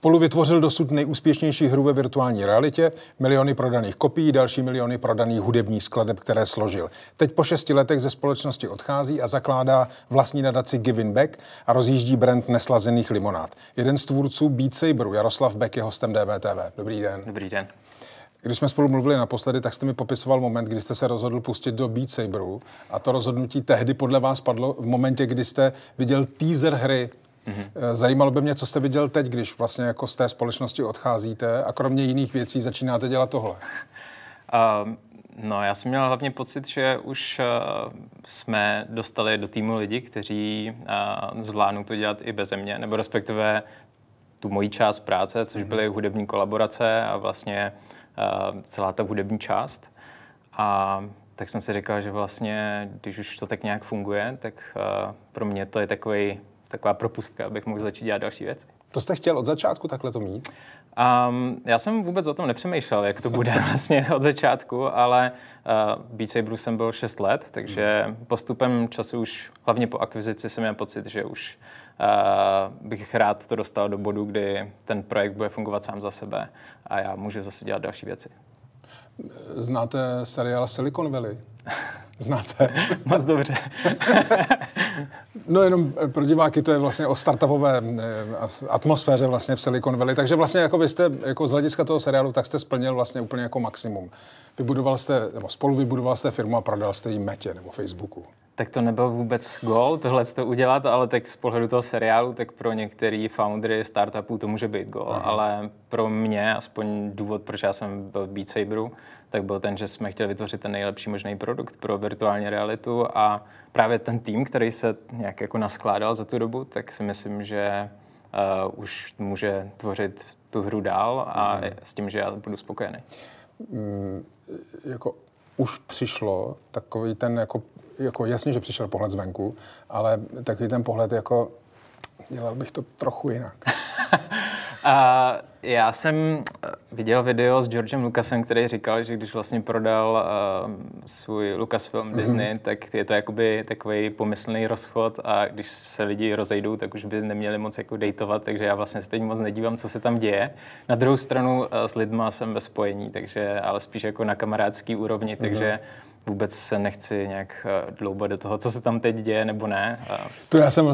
Spolu vytvořil dosud nejúspěšnější hru ve virtuální realitě, miliony prodaných kopií, další miliony prodaných hudebních skladeb, které složil. Teď po šesti letech ze společnosti odchází a zakládá vlastní nadaci Giving Back a rozjíždí brand neslazených limonád. Jeden z tvůrců Beat Saberu, Jaroslav Beck, je hostem DVTV. Dobrý den. Dobrý den. Když jsme spolu mluvili naposledy, tak jste mi popisoval moment, kdy jste se rozhodl pustit do Beat Saberu a to rozhodnutí tehdy podle vás padlo v momentě, kdy jste viděl teaser hry Mm-hmm. Zajímalo by mě, co jste viděl teď, když vlastně jako z té společnosti odcházíte a kromě jiných věcí začínáte dělat tohle. Uh, No, já jsem měl hlavně pocit, že už uh, jsme dostali do týmu lidi, kteří uh, zvládnou to dělat i bez mě, nebo respektive tu moji část práce, což mhm. byly hudební kolaborace a vlastně uh, celá ta hudební část. A tak jsem si říkal, že vlastně, když už to tak nějak funguje, tak uh, pro mě to je takový taková propustka, abych mohl začít dělat další věci. To jste chtěl od začátku takhle to mít? Um, já jsem vůbec o tom nepřemýšlel, jak to bude vlastně od začátku, ale uh, Beat Saberu jsem byl 6 let, takže hmm. postupem času už, hlavně po akvizici, jsem měl pocit, že už uh, bych rád to dostal do bodu, kdy ten projekt bude fungovat sám za sebe a já můžu zase dělat další věci. Znáte seriál Silicon Valley? Znáte? Moc dobře. No jenom eh, pro diváky to je vlastně o startupové eh, atmosféře vlastně v Silicon Valley, takže vlastně jako vy jste jako z hlediska toho seriálu, tak jste splnil vlastně úplně jako maximum. Vybudoval jste, nebo spolu vybudoval jste firmu a prodal jste ji Metě nebo Facebooku. Tak to nebyl vůbec goal tohle to udělat, ale tak z pohledu toho seriálu, tak pro některý foundry startupů to může být goal, Aha. ale pro mě, aspoň důvod, proč já jsem byl v Beat Saberu, tak byl ten, že jsme chtěli vytvořit ten nejlepší možný produkt pro virtuální realitu a právě ten tým, který se nějak jako naskládal za tu dobu, tak si myslím, že uh, už může tvořit tu hru dál a mm. s tím, že já budu spokojený. Mm, jako už přišlo takový ten, jako, jako jasně, že přišel pohled zvenku, ale takový ten pohled jako dělal bych to trochu jinak. a já jsem uh, viděl video s Georgem Lucasem, který říkal, že když vlastně prodal uh, svůj Lucasfilm mm-hmm. Disney, tak je to jakoby takový pomyslný rozchod a když se lidi rozejdou, tak už by neměli moc jako dejtovat, takže já vlastně se teď moc nedívám, co se tam děje. Na druhou stranu uh, s lidma jsem ve spojení, takže, ale spíš jako na kamarádský úrovni, mm-hmm. takže vůbec se nechci nějak eh, dlouho do toho, co se tam teď děje nebo ne. To já jsem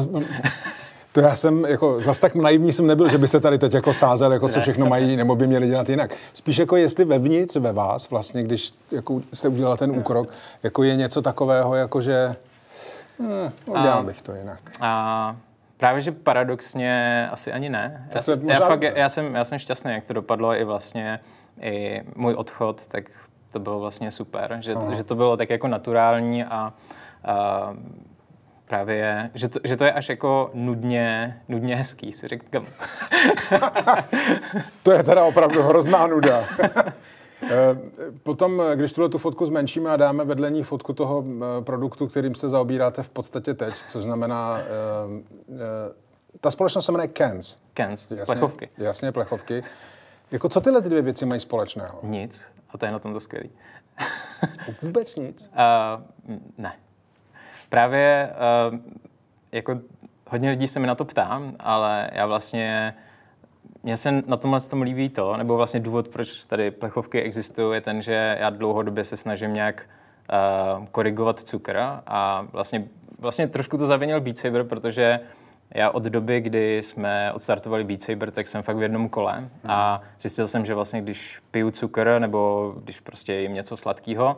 to já jsem jako zas tak naivní jsem nebyl, že by se tady teď jako sázel, jako co všechno mají, nebo by měli dělat jinak. Spíš jako jestli vevnitř ve vás, vlastně, když jako jste udělal ten úkrok, jako je něco takového, jako že hm, udělal bych to jinak. A právě, že paradoxně asi ani ne. Já, jsem, já, fakt, já, jsem, já jsem šťastný, jak to dopadlo i vlastně i můj odchod, tak to bylo vlastně super, že, že to bylo tak jako naturální a, a právě je, že to, že to je až jako nudně, nudně hezký, si říkám. to je teda opravdu hrozná nuda. Eh, potom, když tuhle tu fotku zmenšíme a dáme vedle ní fotku toho eh, produktu, kterým se zaobíráte v podstatě teď, což znamená, eh, ta společnost se jmenuje Kens. Kens, jasně, plechovky. Jasně, plechovky. Jako co tyhle ty dvě věci mají společného? Nic. A to je na tom to skvělý. Vůbec nic? Uh, ne. Právě eh, jako hodně lidí se mi na to ptám, ale já vlastně mně se na tomhle tom líbí to, nebo vlastně důvod, proč tady plechovky existují, je ten, že já dlouhodobě se snažím nějak uh, korigovat cukr a vlastně, vlastně trošku to zavinil Beat Saber, protože já od doby, kdy jsme odstartovali Beat Saber, tak jsem fakt v jednom kole mm. a hmm. zjistil jsem, že vlastně když piju cukr nebo když prostě jim něco sladkého,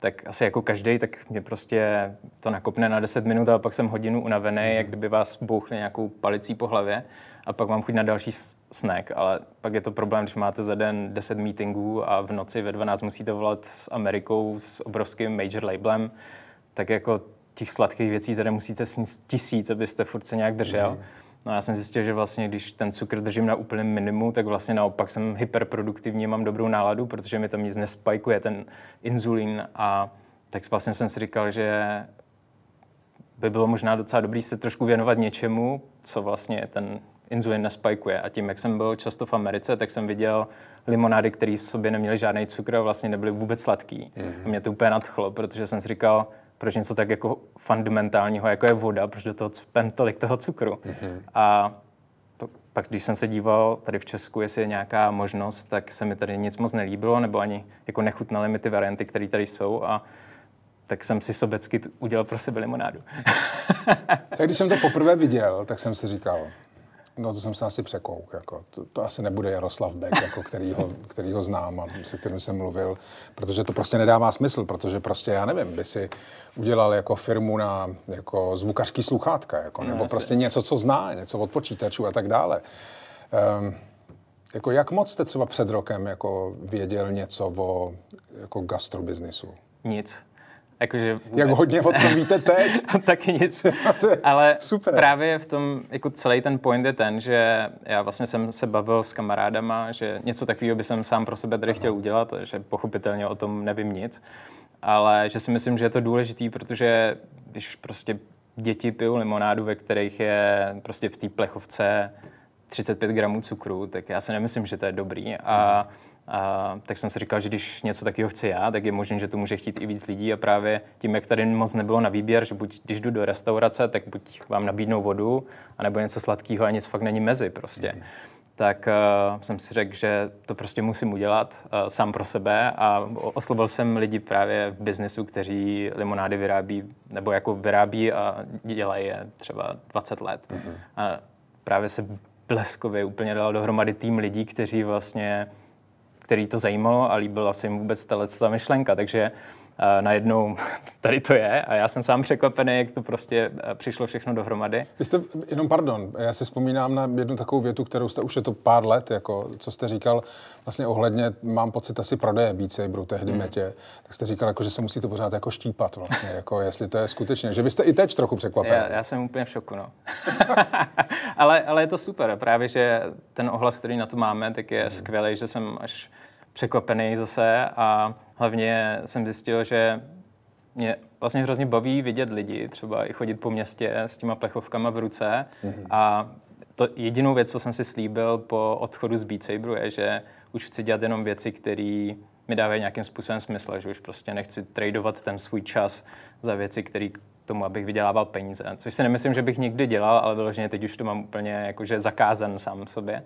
tak asi jako každý, tak mě prostě to nakopne na 10 minut a pak jsem hodinu unavený, jak kdyby vás bouchli nějakou palicí po hlavě a pak mám chuť na další snack, ale pak je to problém, když máte za den 10 meetingů a v noci ve 12 musíte volat s Amerikou s obrovským major labelem, tak jako těch sladkých věcí za den musíte sníst tisíc, abyste furt se nějak držel. Mm. No já jsem zjistil, že vlastně, když ten cukr držím na úplném minimu, tak vlastně naopak jsem hyperproduktivní, mám dobrou náladu, protože mi tam nic nespajkuje ten inzulín a tak vlastně jsem si říkal, že by bylo možná docela dobrý se trošku věnovat něčemu, co vlastně ten inzulin nespajkuje. A tím, jak jsem byl často v Americe, tak jsem viděl limonády, které v sobě neměly žádný cukr a vlastně nebyly vůbec sladký. Mm-hmm. A mě to úplně nadchlo, protože jsem si říkal, proč něco tak jako fundamentálního, jako je voda, proč do toho cpem tolik toho cukru. Mm-hmm. A pak, když jsem se díval tady v Česku, jestli je nějaká možnost, tak se mi tady nic moc nelíbilo, nebo ani jako nechutnaly mi ty varianty, které tady jsou. A tak jsem si sobecky udělal pro sebe limonádu. tak když jsem to poprvé viděl, tak jsem si říkal, No to jsem se asi překouk. Jako. To, to asi nebude Jaroslav Beck, jako, který, ho, který ho znám a se kterým jsem mluvil, protože to prostě nedává smysl, protože prostě, já nevím, by si udělal jako firmu na jako zvukařský sluchátka, jako, no, nebo no, prostě něco, co zná, něco od počítačů a tak dále. Um, jako jak moc jste třeba před rokem jako věděl něco o jako gastrobiznisu? Nic. Jakože vůbec. Jak hodně o tom víte teď. Taky nic. Ale super. právě v tom, jako celý ten point je ten, že já vlastně jsem se bavil s kamarádama, že něco takového by jsem sám pro sebe tady chtěl udělat, že pochopitelně o tom nevím nic. Ale že si myslím, že je to důležitý, protože když prostě děti pijou limonádu, ve kterých je prostě v té plechovce 35 gramů cukru, tak já si nemyslím, že to je dobrý. A mm a, tak jsem si říkal, že když něco takového chci já, tak je možné, že to může chtít i víc lidí. A právě tím, jak tady moc nebylo na výběr, že buď když jdu do restaurace, tak buď vám nabídnou vodu, anebo něco sladkého a nic fakt není mezi prostě. Mm. Tak uh, jsem si řekl, že to prostě musím udělat uh, sám pro sebe a oslovil jsem lidi právě v biznesu, kteří limonády vyrábí, nebo jako vyrábí a dělají je třeba 20 let. Mm-hmm. A právě se bleskově úplně dal dohromady tým lidí, kteří vlastně který to zajímalo a líbila se jim vůbec ta myšlenka. Takže najednou tady to je a já jsem sám překvapený, jak to prostě eh, přišlo všechno dohromady. Vy jste, jenom pardon, já si vzpomínám na jednu takovou větu, kterou jste už je to pár let, jako co jste říkal vlastně ohledně, mám pocit asi prodeje Beat Saberu tehdy hmm. metě, tak jste říkal, jako, že se musí to pořád jako štípat vlastně, jako jestli to je skutečně, že vy jste i teď trochu překvapený. Já, já jsem úplně v šoku, no. ale, ale je to super, právě, že ten ohlas, který na to máme, tak je hmm. skvělý, že jsem až překvapený zase a hlavně jsem zjistil, že mě vlastně hrozně baví vidět lidi, třeba i chodit po městě s těma plechovkama v ruce mm-hmm. a to jedinou věc, co jsem si slíbil po odchodu z Beat Saberu, je, že už chci dělat jenom věci, které mi dávají nějakým způsobem smysl, že už prostě nechci tradovat ten svůj čas za věci, které k tomu, abych vydělával peníze. Což si nemyslím, že bych nikdy dělal, ale vyloženě teď už to mám úplně jakože zakázan sám sobě.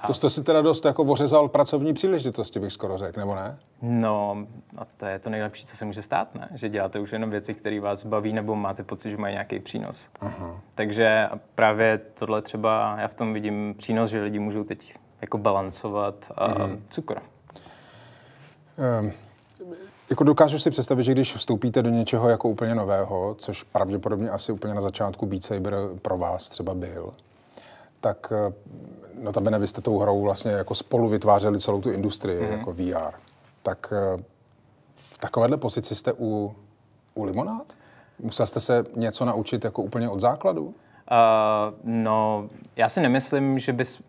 A... To jste si teda dost jako ořezal pracovní příležitosti, bych skoro řekl, nebo ne? No, a to je to nejlepší, co se může stát, ne? Že děláte už jenom věci, které vás baví, nebo máte pocit, že mají nějaký přínos. Uh-huh. Takže právě tohle třeba, já v tom vidím přínos, že lidi můžou teď jako balancovat mhm. cukr. Um jako dokážu si představit, že když vstoupíte do něčeho jako úplně nového, což pravděpodobně asi úplně na začátku Beat Saber pro vás třeba byl, tak eh, notabene vy jste tou hrou vlastně jako spolu vytvářeli celou tu industrii, mm-hmm. jako VR. Tak eh, v takovéhle pozici jste u, u Limonád? Musel jste se něco naučit jako úplně od základu? Uh, no, já si nemyslím, že bys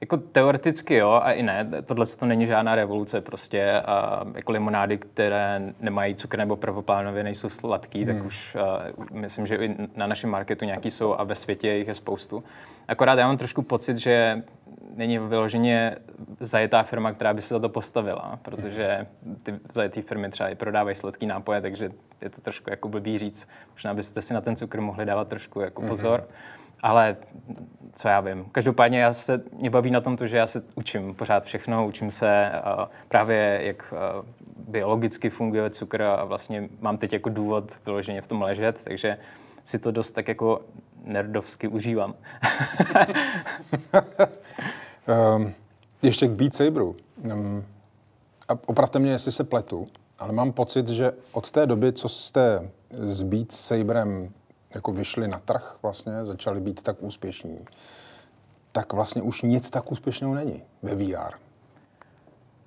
jako teoreticky jo a i ne. Tohle to není žádná revoluce prostě. A jako limonády, které nemají cukr nebo prvoplánově nejsou sladký, hmm. tak už uh, myslím, že i na našem marketu nějaký jsou a ve světě jich je spoustu. Akorát já mám trošku pocit, že není vyloženě zajetá firma, která by se za to postavila, protože hmm. ty zajetý firmy třeba i prodávají sladký nápoje, takže je to trošku jako blbý říct. Možná byste si na ten cukr mohli dávat trošku jako hmm. pozor. hmm ale co já vím. Každopádně já se, mě baví na tom to, že já se učím pořád všechno, učím se uh, právě, jak uh, biologicky funguje cukr a vlastně mám teď jako důvod vyloženě v tom ležet, takže si to dost tak jako nerdovsky užívám. um, ještě k Beat Saberu. Um, opravte mě, jestli se pletu, ale mám pocit, že od té doby, co jste s Beat Saberem jako vyšli na trh vlastně, začali být tak úspěšní, tak vlastně už nic tak úspěšného není ve VR.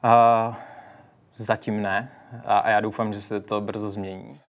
Uh, zatím ne a já doufám, že se to brzo změní.